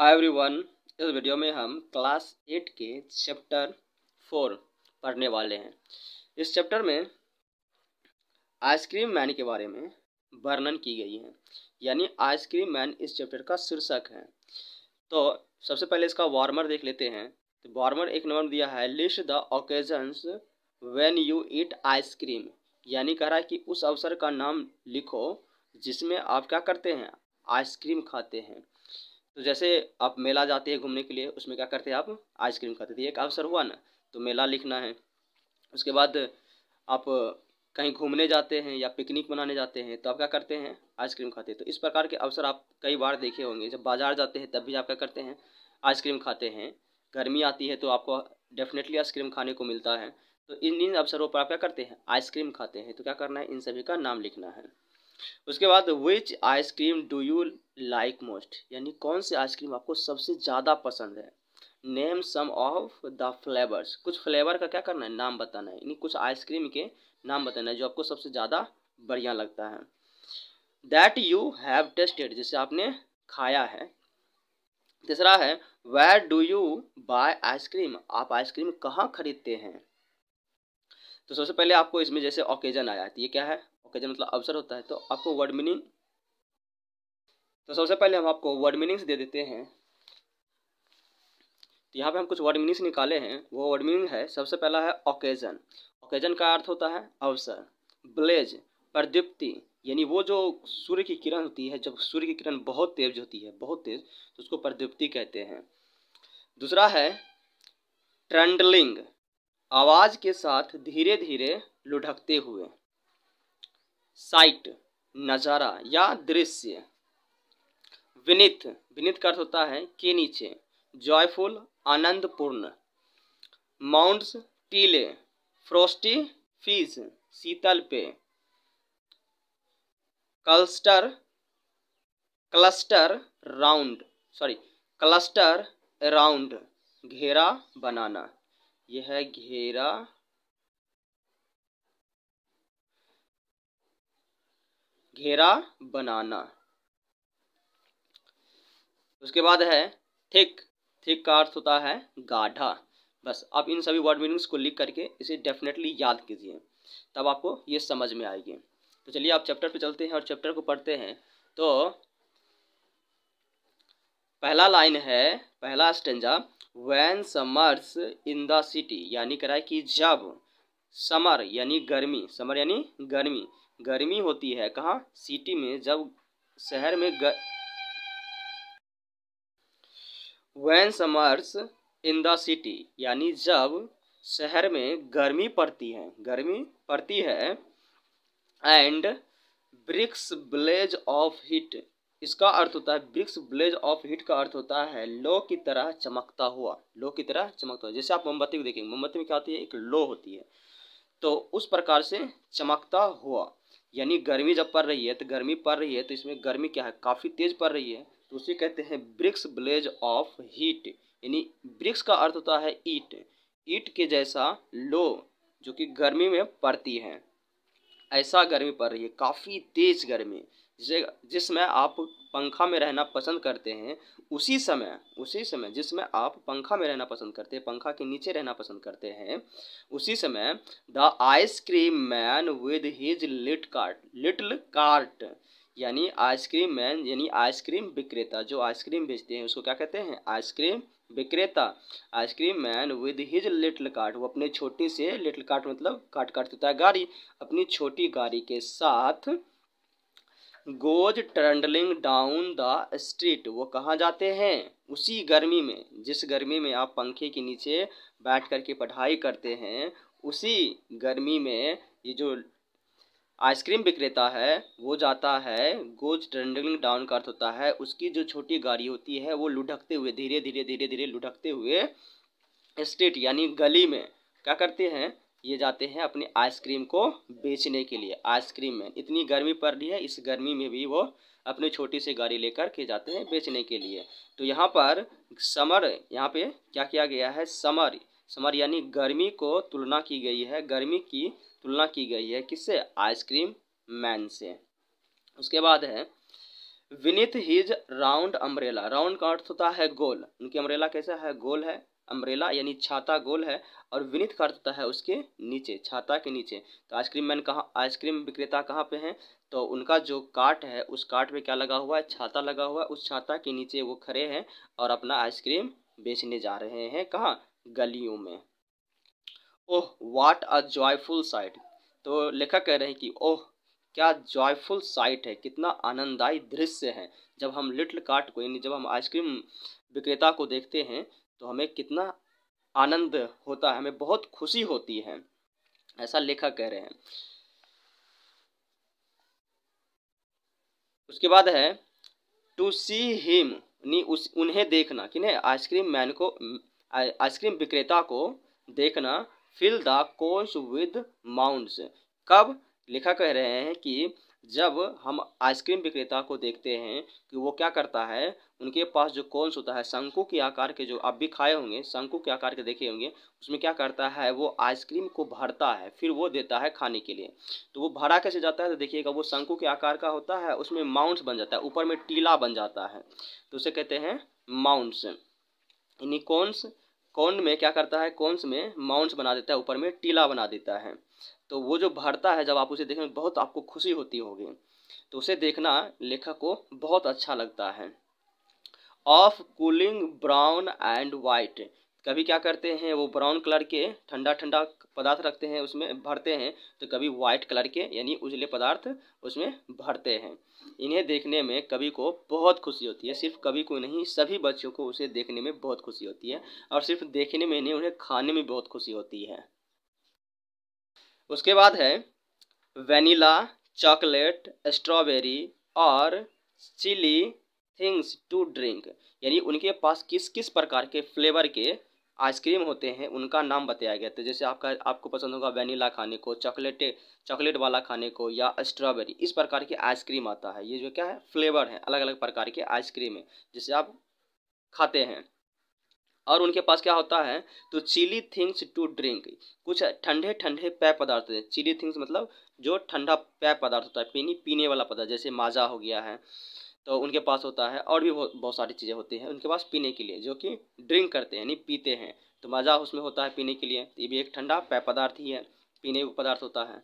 hi everyone इस video में हम क्लास एट के चैप्टर फोर पढ़ने वाले हैं इस चैप्टर में आइसक्रीम मैन के बारे में वर्णन की गई है यानी आइसक्रीम मैन इस चैप्टर का शीर्षक है तो सबसे पहले इसका वार्मर देख लेते हैं तो वार्मर एक नंबर दिया है list the occasions when you eat ice cream यानी कह रहा है कि उस अवसर का नाम लिखो जिसमें आप क्या करते हैं आइसक्रीम खाते हैं तो जैसे आप मेला जाते हैं घूमने के लिए उसमें क्या करते हैं आप आइसक्रीम खाते थे एक अवसर हुआ ना तो मेला लिखना है उसके बाद आप कहीं घूमने जाते हैं या पिकनिक मनाने जाते हैं तो आप क्या करते हैं आइसक्रीम खाते हैं तो इस प्रकार के अवसर आप कई बार देखे होंगे जब बाज़ार जाते हैं तब भी आप क्या करते हैं आइसक्रीम खाते हैं गर्मी आती है तो आपको डेफिनेटली आइसक्रीम खाने को मिलता है तो इन इन अवसरों पर आप क्या करते हैं आइसक्रीम खाते हैं तो क्या करना है इन सभी का नाम लिखना है उसके बाद which ice cream do you like most यानी कौन सी आइसक्रीम आपको सबसे ज़्यादा पसंद है name some of the flavours कुछ फ्लेवर का क्या करना है नाम बताना है यानी कुछ आइसक्रीम के नाम बताना है जो आपको सबसे ज़्यादा बढ़िया लगता है दैट यू हैव टेस्टेड जिसे आपने खाया है तीसरा है where do you buy ice cream आप आइसक्रीम कहाँ खरीदते हैं तो सबसे पहले आपको इसमें जैसे ओकेजन आया है तो ये क्या है ओकेजन मतलब अवसर होता है तो आपको वर्ड मीनिंग तो सबसे पहले हम आपको वर्ड मीनिंग्स दे देते हैं तो यहाँ पे हम कुछ वर्ड मीनिंग्स निकाले हैं वो वर्ड मीनिंग है सबसे पहला है ओकेजन ओकेजन का अर्थ होता है अवसर ब्लेज प्रदीप्ति यानी वो जो सूर्य की किरण होती है जब सूर्य की किरण बहुत तेज होती है बहुत तेज तो उसको प्रदीप्ति कहते हैं दूसरा है ट्रेंडलिंग आवाज़ के साथ धीरे धीरे लुढ़कते हुए साइट नज़ारा या दृश्य विनित विनित का अर्थ होता है के नीचे जॉयफुल आनंदपूर्ण माउंट्स टीले फ्रोस्टी फीस शीतल पे cluster cluster round sorry cluster round घेरा बनाना यह घेरा घेरा बनाना उसके बाद है थिक थिक का अर्थ होता है गाढ़ा बस आप इन सभी वर्ड मीनिंग्स को लिख करके इसे डेफिनेटली याद कीजिए तब आपको ये समझ में आएगी तो चलिए आप चैप्टर पे चलते हैं और चैप्टर को पढ़ते हैं तो पहला लाइन है पहला stanza when summers in the city यानी कराए कि जब समर यानी गर्मी समर यानी गर्मी गर्मी होती है कहाँ सिटी में जब शहर में गर... when summers in the city यानी जब शहर में गर्मी पड़ती है गर्मी पड़ती है and bricks blaze of heat इसका अर्थ होता है ब्रिक्स ब्लेज ऑफ हीट का अर्थ होता है लो की तरह चमकता हुआ लो की तरह चमकता हुआ जैसे आप मोमबत्ती को देखेंगे मोमबत्ती में क्या होती है एक लो होती है तो उस प्रकार से चमकता हुआ यानी गर्मी जब पड़ रही है तो गर्मी पड़ रही है तो इसमें गर्मी क्या है काफ़ी तेज़ पड़ रही है तो उसे कहते हैं ब्रिक्स ब्लेज ऑफ हीट यानी ब्रिक्स का अर्थ होता है ईट ईट के जैसा लो जो कि गर्मी में पड़ती है ऐसा गर्मी पड़ रही है काफ़ी तेज़ गर्मी जिसे जिसमें आप पंखा में रहना पसंद करते हैं उसी समय उसी समय जिसमें आप पंखा में रहना पसंद करते हैं पंखा के नीचे रहना पसंद करते हैं उसी समय the ice cream man with his lit cart little cart यानी आइसक्रीम मैन यानी आइसक्रीम विक्रेता जो आइसक्रीम बेचते हैं उसको क्या कहते हैं आइसक्रीम विक्रेता ice cream man with his little cart वो अपने छोटी से लिटल कार्ट मतलब काट काट देता है गाड़ी अपनी छोटी गाड़ी के साथ goes trundling down the street वो कहाँ जाते हैं उसी गर्मी में जिस गर्मी में आप पंखे के नीचे बैठ कर के पढ़ाई करते हैं उसी गर्मी में ये जो आइसक्रीम विक्रेता है वो जाता है गोज ट्रेंडलिंग डाउन का अर्थ होता है उसकी जो छोटी गाड़ी होती है वो लुढ़कते हुए धीरे धीरे धीरे धीरे लुढ़कते हुए स्ट्रीट यानी गली में क्या करते हैं ये जाते हैं अपनी आइसक्रीम को बेचने के लिए आइसक्रीम में इतनी गर्मी पड़ रही है इस गर्मी में भी वो अपनी छोटी सी गाड़ी लेकर के जाते हैं बेचने के लिए तो यहाँ पर समर यहाँ पे क्या किया गया है समर समर यानी गर्मी को तुलना की गई है गर्मी की तुलना की गई है किससे आइसक्रीम मैन से उसके बाद है beneath his round umbrella round का अर्थ होता है गोल उनकी अम्ब्रेला कैसा है गोल है अम्ब्रेला यानी छाता गोल है और विनित का अर्थ है उसके नीचे छाता के नीचे तो आइसक्रीम मैन कहाँ आइसक्रीम विक्रेता कहाँ पे हैं तो उनका जो काट है उस काट पे क्या लगा हुआ है छाता लगा हुआ है उस छाता के नीचे वो खड़े हैं और अपना आइसक्रीम बेचने जा रहे हैं कहाँ गलियों में ओह वाट अ जॉयफुल साइट तो लेखक कह रहे हैं कि ओह क्या जॉयफुल साइट है कितना आनंददायी दृश्य है जब हम लिटल कार्ट को यानी जब हम आइसक्रीम विक्रेता को देखते हैं तो हमें कितना आनंद होता है हमें बहुत खुशी होती है ऐसा लेखक कह रहे हैं उसके बाद है टू सी हिम नी उस उन्हें देखना कि नहीं आइसक्रीम मैन को आइसक्रीम विक्रेता को देखना fill the course with mounds कब लिखा कह रहे हैं कि जब हम आइसक्रीम विक्रेता को देखते हैं कि वो क्या करता है उनके पास जो कॉन्स होता है शंकु के आकार के जो आप भी खाए होंगे शंकु के आकार के देखे होंगे उसमें क्या करता है वो आइसक्रीम को भरता है फिर वो देता है खाने के लिए तो वो भरा कैसे जाता है तो देखिएगा वो शंकु के आकार का होता है उसमें माउंट्स बन जाता है ऊपर में टीला बन जाता है तो उसे कहते हैं माउंट्स यानी कॉन्स कौन में क्या करता है कौनस में माउंट्स बना देता है ऊपर में टीला बना देता है तो वो जो भरता है जब आप उसे देखें बहुत आपको खुशी होती होगी तो उसे देखना लेखक को बहुत अच्छा लगता है of cooling brown and white कभी क्या करते हैं वो ब्राउन कलर के ठंडा ठंडा पदार्थ रखते हैं उसमें भरते हैं तो कभी वाइट कलर के यानी उजले पदार्थ उसमें भरते हैं इन्हें देखने में कवि को बहुत खुशी होती है सिर्फ कवि को नहीं सभी बच्चों को उसे देखने में बहुत खुशी होती है और सिर्फ देखने में नहीं उन्हें खाने में बहुत खुशी होती है उसके बाद है वेनिला चॉकलेट स्ट्रॉबेरी और चिली थिंग्स टू ड्रिंक यानी उनके पास किस किस प्रकार के फ्लेवर के आइसक्रीम होते हैं उनका नाम बताया गया तो जैसे आपका आपको पसंद होगा वेनिला खाने को चॉकलेट चॉकलेट वाला खाने को या स्ट्रॉबेरी इस प्रकार की आइसक्रीम आता है ये जो क्या है फ्लेवर है अलग अलग प्रकार के आइसक्रीम है जिसे आप खाते हैं और उनके पास क्या होता है तो चिली थिंग्स टू ड्रिंक कुछ ठंडे ठंडे पेय पदार्थ हैं चिली थिंग्स मतलब जो ठंडा पेय पदार्थ होता है पीनी पीने वाला पदार्थ जैसे माजा हो गया है तो उनके पास होता है और भी बहुत सारी चीज़ें होती हैं उनके पास पीने के लिए जो कि ड्रिंक करते हैं यानी पीते हैं तो मज़ा उसमें होता है पीने के लिए तो ये भी एक ठंडा पेय पदार्थ ही है पीने का पदार्थ होता है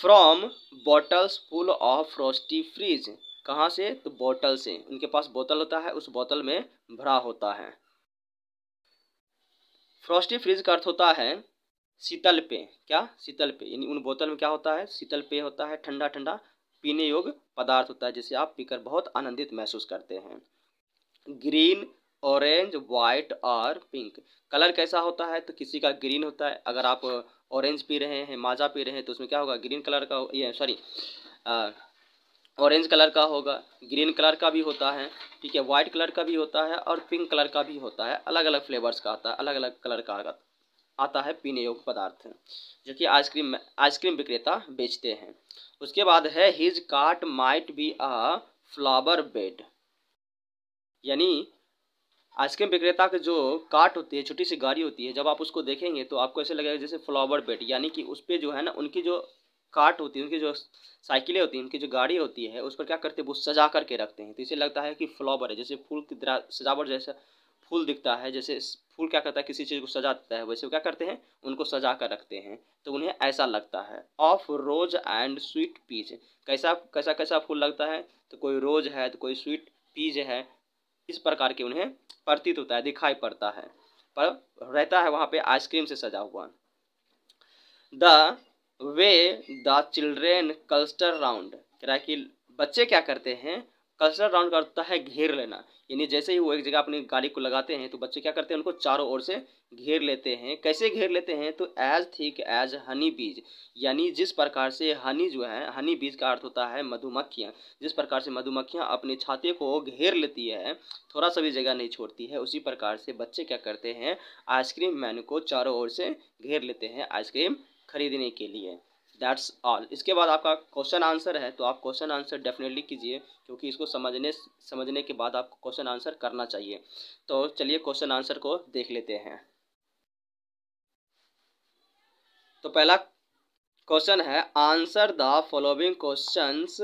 from bottles full of frosty fizz कहाँ से तो बोतल से उनके पास बोतल होता है उस बोतल में भरा होता है फ्रॉस्टी फ्रिज का अर्थ होता है शीतल पेय क्या शीतल पेय यानी उन बोतल में क्या होता है शीतल पेय होता है ठंडा ठंडा पीने योग्य पदार्थ होता है जिसे आप पीकर बहुत आनंदित महसूस करते हैं ग्रीन ऑरेंज वाइट और पिंक कलर कैसा होता है तो किसी का ग्रीन होता है अगर आप ऑरेंज पी रहे हैं माजा पी रहे हैं तो उसमें क्या होगा ग्रीन कलर का ये सॉरी ऑरेंज कलर का होगा ग्रीन कलर का भी होता है ठीक है वाइट कलर का भी होता है और पिंक कलर का भी होता है अलग अलग फ्लेवर्स का आता है अलग अलग कलर का आता है पीने योग्य पदार्थ जो कि आइसक्रीम आइसक्रीम विक्रेता बेचते हैं उसके बाद है his cart might be a flower bed यानी आइसक्रीम विक्रेता के जो कार्ट होती है छोटी सी गाड़ी होती है जब आप उसको देखेंगे तो आपको ऐसे लगेगा जैसे फ्लावर बेड यानी कि उस पर जो है ना उनकी जो काट होती है उनकी जो साइकिलें होती हैं उनकी जो गाड़ी होती है उस पर क्या करते हैं वो सजा करके रखते हैं तो इसे लगता है कि फ्लावर है जैसे फूल की सजावट जैसा फूल दिखता है जैसे फूल क्या करता है किसी चीज़ को सजा देता है वैसे वो क्या करते हैं उनको सजा कर रखते हैं तो उन्हें ऐसा लगता है of rose and sweet peas कैसा कैसा कैसा फूल लगता है तो कोई रोज है तो कोई स्वीट पीज है इस प्रकार के उन्हें प्रतीत होता है दिखाई पड़ता है पर रहता है वहाँ पे आइसक्रीम से सजा हुआ the way the children cluster round क्या कि बच्चे क्या करते हैं कल्स्टर राउंड का होता है घेर लेना यानी जैसे ही वो एक जगह अपनी गाड़ी को लगाते हैं तो बच्चे क्या करते हैं उनको चारों ओर से घेर लेते हैं कैसे घेर लेते हैं तो एज थिक एज हनी बीज यानी जिस प्रकार से हनी जो है हनी बीज का अर्थ होता है मधुमक्खियाँ जिस प्रकार से मधुमक्खियाँ अपने छाते को घेर लेती है थोड़ा सा भी जगह नहीं छोड़ती है उसी प्रकार से बच्चे क्या करते हैं आइसक्रीम मैन को चारों ओर से घेर लेते हैं आइसक्रीम खरीदने के लिए दैट्स ऑल इसके बाद आपका क्वेश्चन आंसर है तो आप क्वेश्चन आंसर डेफिनेटली कीजिए क्योंकि इसको समझने समझने के बाद आपको क्वेश्चन आंसर करना चाहिए तो चलिए क्वेश्चन आंसर को देख लेते हैं तो पहला क्वेश्चन है answer the following questions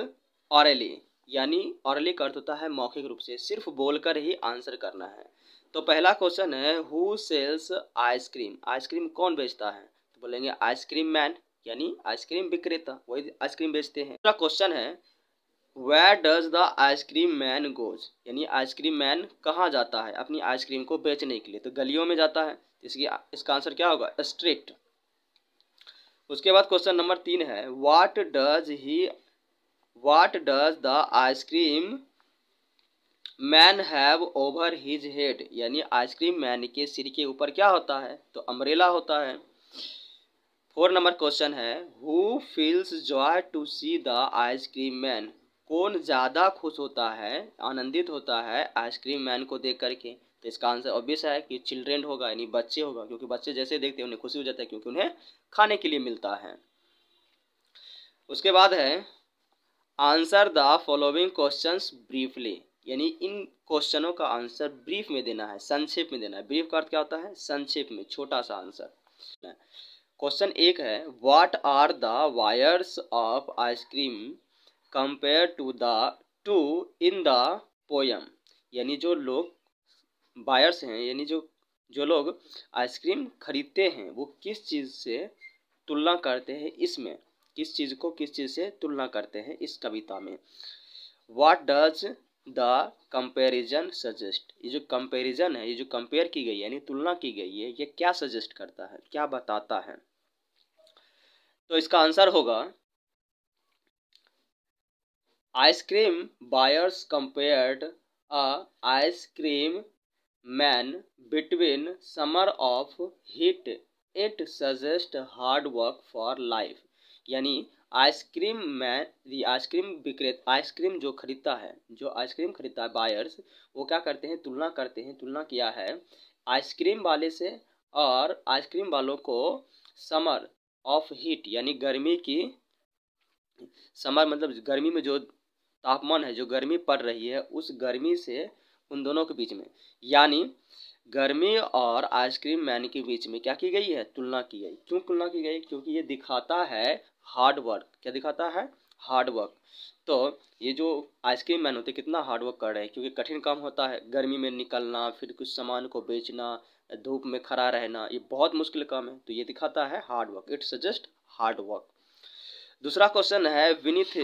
orally यानी ऑरली का अर्थ होता है मौखिक रूप से सिर्फ बोलकर ही आंसर करना है तो पहला क्वेश्चन है हु सेल्स आइसक्रीम आइसक्रीम कौन बेचता है बोलेंगे आइसक्रीम मैन यानी आइसक्रीम विक्रेता वही आइसक्रीम बेचते हैं दूसरा क्वेश्चन है where does the ice cream man goes यानी आइसक्रीम मैन कहाँ जाता है अपनी आइसक्रीम को बेचने के लिए तो गलियों में जाता है इसकी इसका आंसर क्या होगा स्ट्रीट उसके बाद क्वेश्चन नंबर तीन है what does he what does the ice cream man have over his head यानी आइसक्रीम मैन के सिर के ऊपर क्या होता है तो अम्ब्रेला होता है फोर नंबर क्वेश्चन है who feels joy to see the ice cream man कौन ज़्यादा खुश होता है आनंदित होता है आइसक्रीम मैन को देख करके तो इसका आंसर ऑब्वियस है कि चिल्ड्रेन होगा यानी बच्चे होगा क्योंकि बच्चे जैसे देखते हैं उन्हें खुशी हो जाता है क्योंकि उन्हें खाने के लिए मिलता है उसके बाद है answer the following question briefly यानी इन क्वेश्चनों का आंसर ब्रीफ में देना है संक्षेप में देना है ब्रीफ का अर्थ क्या होता है संक्षेप में छोटा सा आंसर क्वेश्चन एक है what are the buyers of ice cream compare to the two in the poem यानी जो लोग बायर्स हैं यानी जो जो लोग आइसक्रीम खरीदते हैं वो किस चीज़ से तुलना करते हैं इसमें किस चीज़ को किस चीज़ से तुलना करते हैं इस कविता में what does the comparison suggest ये जो कंपेरिजन है ये जो कंपेयर की गई है यानी तुलना की गई है ये क्या सजेस्ट करता है क्या बताता है तो इसका आंसर होगा ice cream buyers compared a ice cream man between summer of heat it suggest hard work for life यानी आइसक्रीम मैन आइसक्रीम विक्रेता आइसक्रीम जो खरीदता है जो आइसक्रीम खरीदता है बायर्स वो क्या करते हैं तुलना करते हैं तुलना किया है आइसक्रीम वाले से और आइसक्रीम वालों को समर ऑफ हीट यानी गर्मी की समर मतलब गर्मी में जो तापमान है जो गर्मी पड़ रही है उस गर्मी से उन दोनों के बीच में यानी गर्मी और आइसक्रीम मैन के बीच में क्या की गई है तुलना की गई क्यों तुलना की गई क्योंकि ये दिखाता है हार्ड वर्क क्या दिखाता है हार्ड वर्क तो ये जो आइसक्रीम मैन होते कितना हार्ड वर्क कर रहे हैं क्योंकि कठिन काम होता है गर्मी में निकलना फिर कुछ सामान को बेचना धूप में खड़ा रहना ये बहुत मुश्किल काम है तो ये दिखाता है hard work it suggest hard work दूसरा क्वेश्चन है विनीत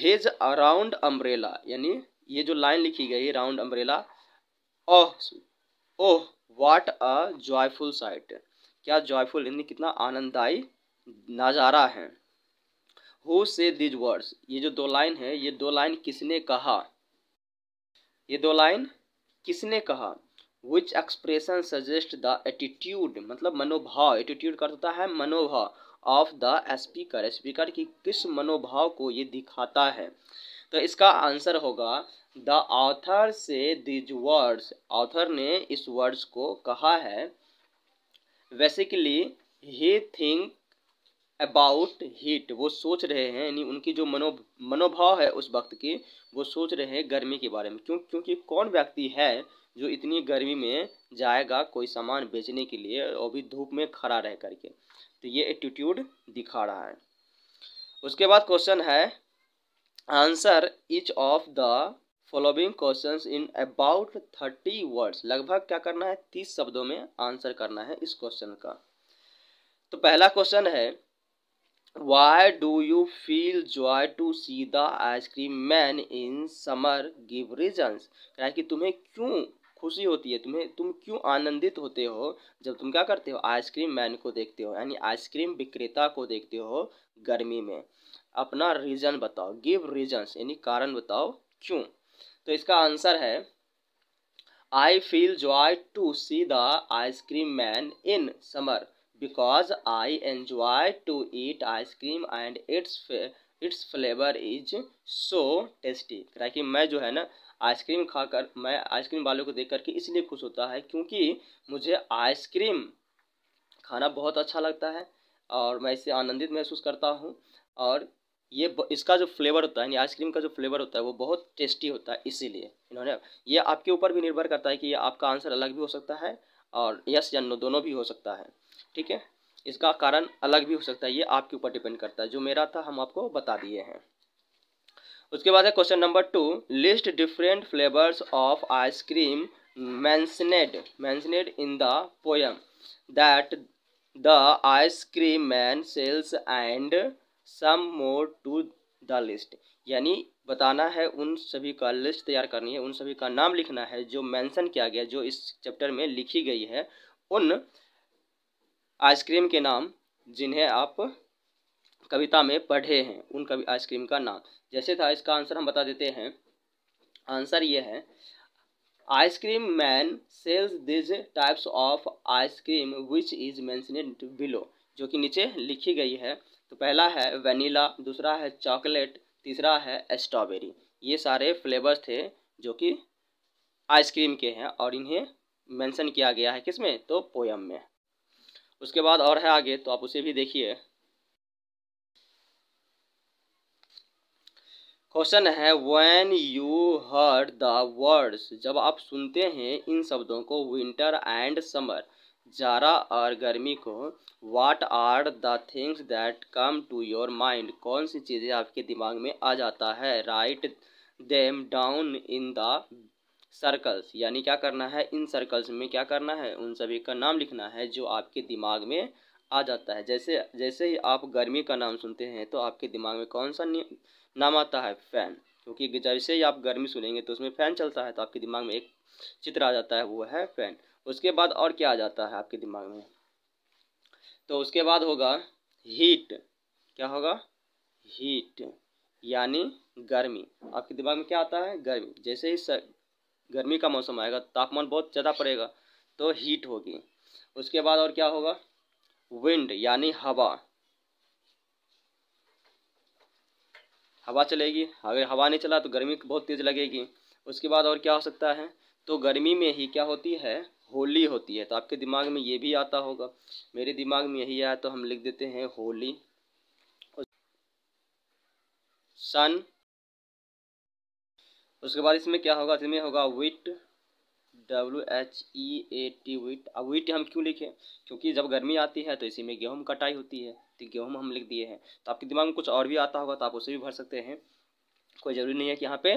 हेज अराउंड अम्ब्रेला यानी ये जो लाइन लिखी गई round umbrella oh oh what a joyful sight क्या जॉयफुल यानी कितना आनंददायी नज़ारा है हु से दिज वर्ड्स ये जो दो लाइन है ये दो लाइन किसने कहा ये दो लाइन किसने कहा which expression suggest the attitude मतलब मनोभाव एटीट्यूड करता है मनोभाव ऑफ द स्पीकर स्पीकर की किस मनोभाव को ये दिखाता है तो इसका आंसर होगा the author says these words author ने इस वर्ड्स को कहा है basically he think about heat वो सोच रहे हैं यानी उनकी जो मनो मनोभाव है उस वक्त की वो सोच रहे हैं गर्मी के बारे में क्यों क्योंकि कौन व्यक्ति है जो इतनी गर्मी में जाएगा कोई सामान बेचने के लिए और भी धूप में खड़ा रह करके तो ये एटीट्यूड दिखा रहा है उसके बाद क्वेश्चन है answer each of the following questions in about thirty words लगभग क्या करना है तीस शब्दों में आंसर करना है इस क्वेश्चन का तो पहला क्वेश्चन है why do you feel joy to see the ice cream man in summer give reasons क्या कि तुम्हें क्यों खुशी होती है तुम्हें तुम क्यों आनंदित होते हो जब तुम क्या करते हो आइसक्रीम मैन को देखते हो यानी आइसक्रीम विक्रेता को देखते हो गर्मी में अपना रीज़न बताओ गिव रीजन्स यानी कारण बताओ क्यों तो इसका आंसर है I feel joy to see the ice cream man in summer because I enjoy to eat ice cream and its its flavour is so tasty क्या कि मैं जो है ना आइसक्रीम खाकर मैं आइसक्रीम वालों को देख करके इसलिए खुश होता है क्योंकि मुझे आइसक्रीम खाना बहुत अच्छा लगता है और मैं इसे आनंदित महसूस करता हूँ और ये इसका जो फ्लेवर होता है यानी आइसक्रीम का जो फ्लेवर होता है वो बहुत टेस्टी होता है इसीलिए इन्होंने ये आपके ऊपर भी निर्भर करता है कि ये आपका आंसर अलग भी हो सकता है और यस या नो दोनों भी हो सकता है ठीक है इसका कारण अलग भी हो सकता है ये आपके ऊपर डिपेंड करता है जो मेरा था हम आपको बता दिए हैं उसके बाद है question number two list different flavours of ice cream mentioned mentioned in the poem that the ice cream man sells and some more to the list यानी बताना है उन सभी का लिस्ट तैयार करनी है उन सभी का नाम लिखना है जो मेंशन किया गया जो इस चैप्टर में लिखी गई है उन आइसक्रीम के नाम जिन्हें आप कविता में पढ़े हैं उन कवि आइसक्रीम का नाम जैसे था इसका आंसर हम बता देते हैं आंसर ये है ice cream man sells these types of ice cream which is mentioned below जो कि नीचे लिखी गई है तो पहला है वनीला दूसरा है चॉकलेट तीसरा है स्ट्रॉबेरी ये सारे फ्लेवर्स थे जो कि आइसक्रीम के हैं और इन्हें मेंशन किया गया है किसमें तो पोयम में उसके बाद और है आगे तो आप उसे भी देखिए क्वेश्चन है when you heard the words जब आप सुनते हैं इन शब्दों को विंटर एंड समर जारा और गर्मी को what are the things that come to your mind कौन सी चीज़ें आपके दिमाग में आ जाता है write them down in the circles यानी क्या करना है इन सर्कल्स में क्या करना है उन सभी का नाम लिखना है जो आपके दिमाग में आ जाता है जैसे जैसे ही आप गर्मी का नाम सुनते हैं तो आपके दिमाग में कौन सा नाम आता है फ़ैन क्योंकि जैसे ही आप गर्मी सुनेंगे तो उसमें फ़ैन चलता है तो आपके दिमाग में एक चित्र आ जाता है वो है फ़ैन उसके बाद और क्या आ जाता है आपके दिमाग में तो उसके बाद होगा हीट क्या होगा हीट यानी गर्मी आपके दिमाग में क्या आता है गर्मी जैसे ही सर, गर्मी का मौसम आएगा तापमान बहुत ज़्यादा पड़ेगा तो हीट होगी उसके बाद और क्या होगा विंड यानी हवा हवा चलेगी अगर हवा नहीं चला तो गर्मी बहुत तेज़ लगेगी उसके बाद और क्या हो सकता है तो गर्मी में ही क्या होती है होली होती है तो आपके दिमाग में ये भी आता होगा मेरे दिमाग में यही आया तो हम लिख देते हैं होली सन उसके बाद इसमें क्या होगा इसमें होगा wheat W H E A T wheat अब विट हम क्यों लिखें क्योंकि जब गर्मी आती है तो इसी में गेहूं कटाई होती है तो गेहूं हम लिख दिए हैं तो आपके दिमाग में कुछ और भी आता होगा तो आप उसे भी भर सकते हैं कोई ज़रूरी नहीं है कि यहाँ पे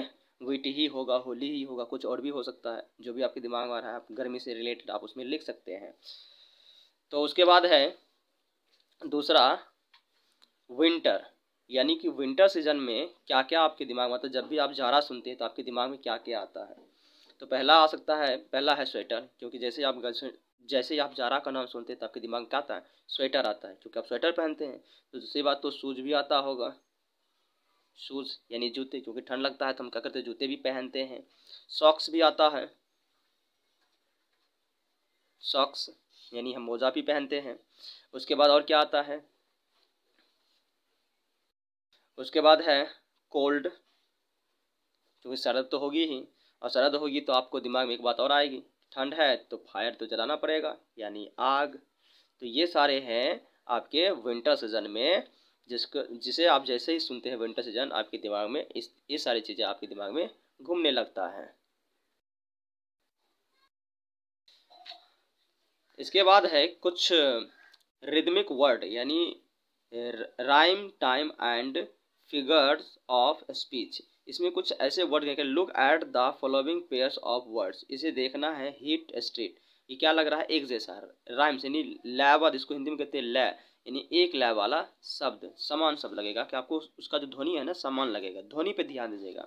वीट ही होगा होली ही होगा कुछ और भी हो सकता है जो भी आपके दिमाग में आ रहा है आप गर्मी से रिलेटेड आप उसमें लिख सकते हैं तो उसके बाद है दूसरा विंटर यानी कि विंटर सीजन में क्या क्या आपके दिमाग में आता है जब भी आप जारा सुनते हैं तो आपके दिमाग में क्या क्या आता है तो पहला आ सकता है पहला है स्वेटर क्योंकि जैसे आप जैसे ही आप जारा का नाम सुनते हैं तो आपके दिमाग में क्या आता है स्वेटर आता है क्योंकि आप स्वेटर पहनते हैं तो दूसरी बात तो सूज भी आता होगा शूज़ यानी जूते क्योंकि ठंड लगता है तो हम क्या करते हैं जूते भी पहनते हैं सॉक्स भी आता है सॉक्स यानी हम मोज़ा भी पहनते हैं उसके बाद और क्या आता है उसके बाद है कोल्ड क्योंकि सर्द तो होगी ही और सर्द होगी तो आपको दिमाग में एक बात और आएगी ठंड है तो फायर तो जलाना पड़ेगा यानी आग तो ये सारे हैं आपके विंटर सीजन में जिसको जिसे आप जैसे ही सुनते हैं विंटर सीजन आपके दिमाग में इस ये सारी चीज़ें आपके दिमाग में घूमने लगता है इसके बाद है कुछ रिदमिक वर्ड यानी rhyme time and figures of speech इसमें कुछ ऐसे वर्ड कहकर look at the following pairs of words इसे देखना है हीट स्ट्रीट ये क्या लग रहा है एक जैसा राइम्स यानी लैबाद इसको हिंदी में कहते हैं लै यानी एक लय वाला शब्द समान शब्द लगेगा कि आपको उसका जो ध्वनि है ना समान लगेगा ध्वनि पे ध्यान दीजिएगा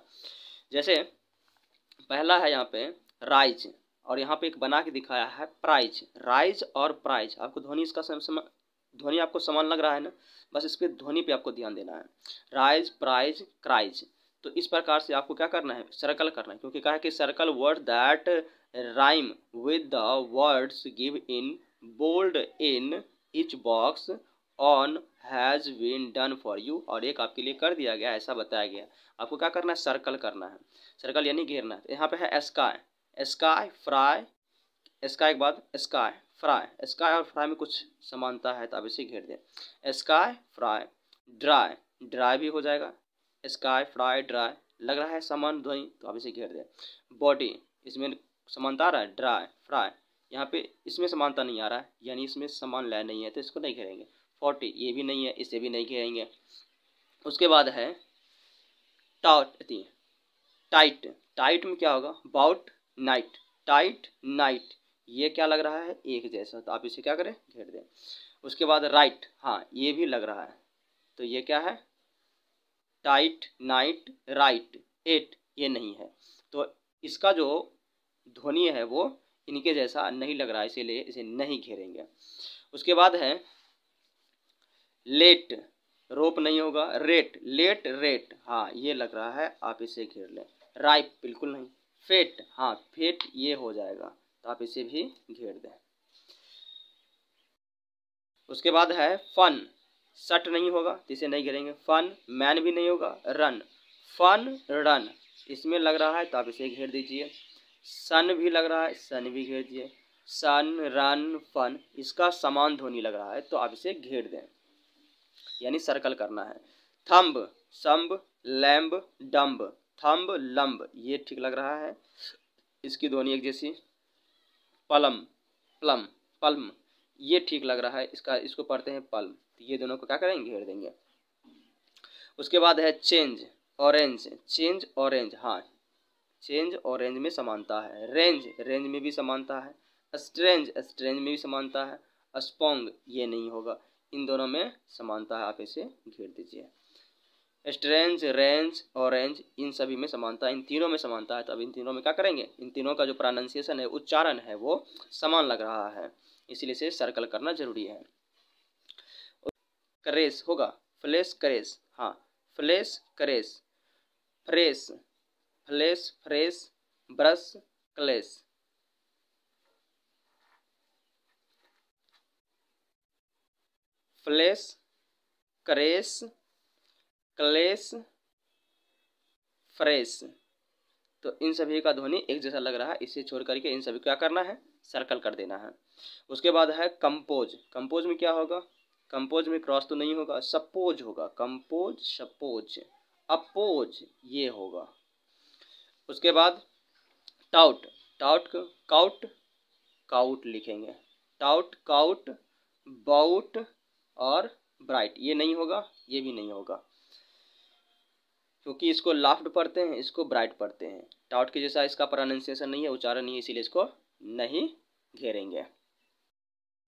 जैसे पहला है यहाँ पे राइज और यहाँ पे एक बना के दिखाया है प्राइज राइज और प्राइज आपको ध्वनि इसका ध्वनि आपको समान लग रहा है ना बस इस पर ध्वनि पे आपको ध्यान देना है राइज प्राइज क्राइज तो इस प्रकार से आपको क्या करना है सर्कल करना है क्योंकि कहा है कि circle word that rhyme with the words give in bold in each box on has been done for you और एक आपके लिए कर दिया गया ऐसा बताया गया आपको क्या करना है सर्कल करना है सर्कल यानी घेरना है तो यहाँ पे है स्काई स्काई फ्राई स्काई के बाद स्काई फ्राई स्काई और फ्राई में कुछ समानता है तो आप इसे घेर दें स्काई फ्राई ड्राई ड्राई भी हो जाएगा स्काई फ्राई ड्राई लग रहा है समान ध्वनि तो आप इसे घेर दें बॉडी इसमें समानता रहा है ड्राई फ्राई यहाँ पे इसमें समानता नहीं आ रहा है यानी इसमें समान लय नहीं है तो इसको नहीं घेरेंगे फोर्टी ये भी नहीं है इसे भी नहीं घेरेंगे उसके बाद है टाउट टाइट टाइट में क्या होगा बाउट नाइट टाइट नाइट ये क्या लग रहा है एक जैसा तो आप इसे क्या करें घेर दें उसके बाद राइट हाँ ये भी लग रहा है तो ये क्या है टाइट नाइट राइट एट ये नहीं है तो इसका जो ध्वनि है वो इनके जैसा नहीं लग रहा है इसीलिए इसे नहीं घेरेंगे उसके बाद है लेट रोप नहीं होगा रेट लेट रेट हाँ ये लग रहा है आप इसे घेर लें राइप बिल्कुल नहीं फेट हाँ फेट ये हो जाएगा तो आप इसे भी घेर दें उसके बाद है फन सट नहीं होगा तो इसे नहीं घेरेंगे फन मैन भी नहीं होगा रन फन रन इसमें लग रहा है तो आप इसे घेर दीजिए सन भी लग रहा है सन भी घेर दिए सन रन फन इसका समान ध्वनि लग रहा है तो आप इसे घेर दें यानी सर्कल करना है thumb sum lamb dumb thumb limb ये ठीक लग रहा है इसकी ध्वनि एक जैसी पलम प्लम पल्म ये ठीक लग रहा है इसका इसको पढ़ते हैं पल्म तो ये दोनों को क्या करेंगे घेर देंगे उसके बाद है चेंज ऑरेंज चेंज ऑरेंज हाँ चेंज और रेंज में समानता है रेंज रेंज में भी समानता है स्ट्रेंज स्ट्रेंज में भी समानता है स्पोंग ये नहीं होगा इन दोनों में समानता है आप इसे घेर दीजिए स्ट्रेंज रेंज ऑरेंज इन सभी में समानता इन तीनों में समानता है तो अब इन तीनों में क्या करेंगे इन तीनों का जो प्रोनाउंसिएशन है उच्चारण है वो समान लग रहा है इसलिए इसे सर्कल करना जरूरी है करेस होगा फ्लेश करेस हाँ flesh caress fresh flash fresh brush clash flash crash clash fresh तो इन सभी का ध्वनि एक जैसा लग रहा है इसे छोड़ करके इन सभी क्या करना है सर्कल कर देना है उसके बाद है कंपोज कंपोज में क्या होगा कंपोज में क्रॉस तो नहीं होगा सपोज होगा कंपोज सपोज अपोज ये होगा उसके बाद टाउट टाउट काउट काउट लिखेंगे टाउट काउट बाउट और ब्राइट ये नहीं होगा ये भी नहीं होगा क्योंकि इसको लाफ्ट पढ़ते हैं इसको ब्राइट पढ़ते हैं टाउट के जैसा इसका प्रोनाउंसिएशन नहीं है उच्चारण नहीं है इसीलिए इसको नहीं घेरेंगे